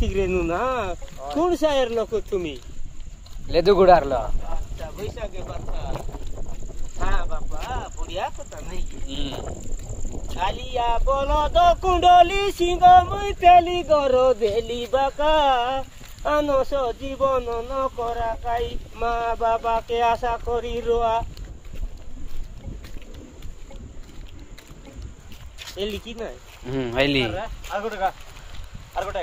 तिगरे नु ना कोण शायर लोक तुम्ही लेदू गुडारलो अच्छा बैसागे बाचा हा बापा बुढिया कथा नाही কালিয়া বলদ কুণ্ডলি সিংহ মুই পেলি গর বেলি বাকা আনস জীবন নকরা কাই মা বাবাকে আশা করি রোয়া এলি কি নাই হুম এলি আর গোটা আর গোটা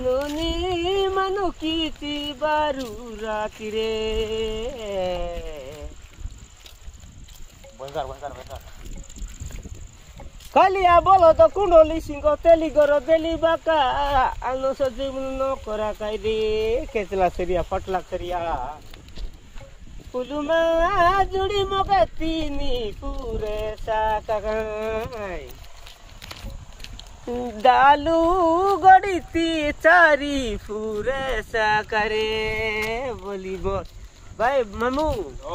ನುನಿ ಮನು ಕೀತಿ ಬಾರು ರಾಕಿರೆ কালিয়া বল তো কুণ্ডলি সিংহ তেলি গর দেলি বাকা আনো সজীব ন করা কাই রে কেতলা সেরিয়া ফটলা সেরিয়া কুলুমা জুড়ি মগে তিনি পুরে সাকাই દાલુ ગળીતી ચારી ફૂરે સા કરે બોલી બોલ ભાઈ મામુ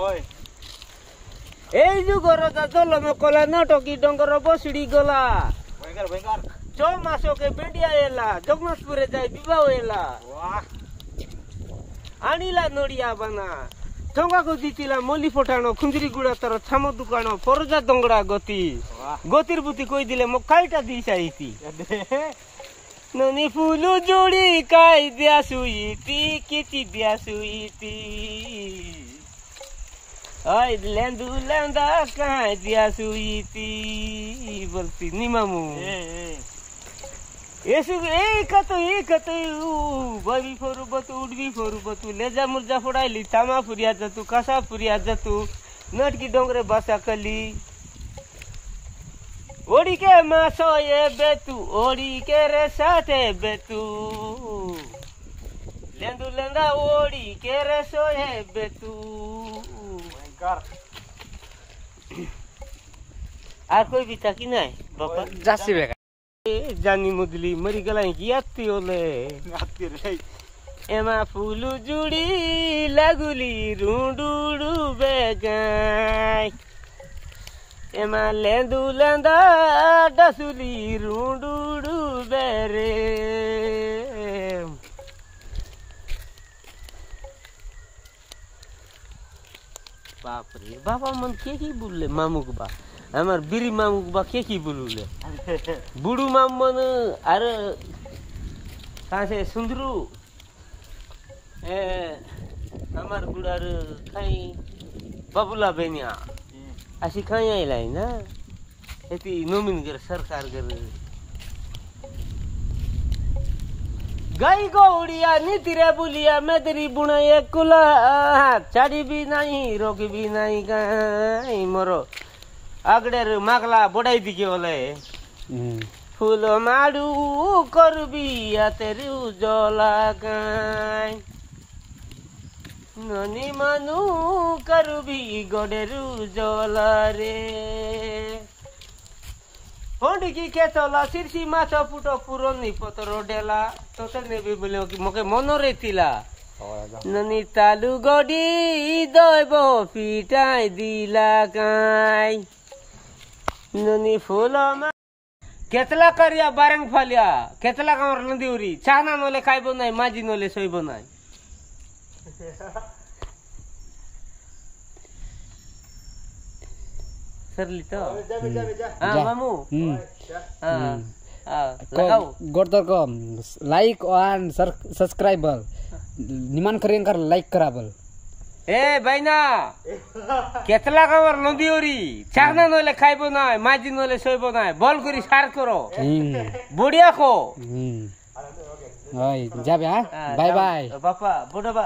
ઓય এই যুগর গাছল মকলা নাটকি ডঙ্গর বসড়ি গলা ছ মাসকে বেডিয়া এলা জগন্নাথপুরে যাই বিবাহ এলা আনিলা নড়িয়া বানা ଟଙ୍କାକୁ ଜିତିଲା ମଲ୍ଲି ପଠାଣ ଖୁଞ୍ଜୁରୀ ଗୁଡ଼ା ତାର ଛାମ ଦୋକାନ ପରଜା ଦଙ୍ଗଡ଼ା ଗତି ଗତିର ବୁତି କହିଦେଲେ ମୋ ଖାଇଟା ଦେଇ ସାଇତି ନନି ଫୁଲ ଯୋଡ଼ି କାଇ ଦିଆ ସୁଇତି କିଛି ଦିଆ ସୁଇତି ওই লেন্দু লেন্দা কাঁদিয়া শুইতি বলছি নিমামু येसु एकत एकत बरी फोरू बतू उडवी फोरू बतू लेजा मुर्जा फोडायली तामा फुर्या जातू कसा फुर्या जातू नटकी डोंगरे बसा कली ओडी के मासो ये बेतू ओडी के रे साथे बेतू लेंदू लेंदा ओडी के रे सो है बेतू আর কই বিতা কি নাই বাবা যাচ্ছি বেগা जानी मुदली मरी गला की आती ओले आती रे एमा फूलू जुड़ी लगुली रूडूडू बेगाई एमा लेंदू लेंदा डसुली रूडूडू बेरे बाप रे बाबा मन के की बोलले मामुक बा हमार बीरी मामुक बा के की बोलूले बुढु माममन आर कहाँ छ सुन्द्रु ए हाम्रो बुढाहरू खै बबुला बेनिया आसी खाइ आइला होइन यति नोमिन गरेर सरकार गरेर गाईको उडिया नितिर बुलिया मेदरी बुनाइ कुल चाडी बि नाइ रोकी बि नाइ कहाँ मरो अगडेर माग्ला बोडाइदिक्यो होला है ফুল মারু করবি হাতের উজলা গায় ননি মানু করবি গড়ের উজলা রে হন্ডিকি কে চলা শিরসি মাছ ফুটো পুরনি পতর ডেলা তোতে নেবি বলে মোকে মনরে তিলা ননি তালু গডি দইব পিটাই দিলা কাই ননি ফুল केतला करिया बारंग फलिया केतला कमर नदी उरी चाना नोले काय बनाय माजी नोले सोय बनाय सर तो हाँ मामू हाँ लगाओ गोड़तर को लाइक और सब्सक्राइब निमान करें कर लाइक करा बल এ বাইনা কেতলা কামার নদী ওরি চাকনা নইলে খাইব নাই মাঝি নইলে শৈব নাই বল করি সার করো বড়িয়া খো যাবে হ্যাঁ? হ্যাঁ, বাই বাই বাপা বড় বা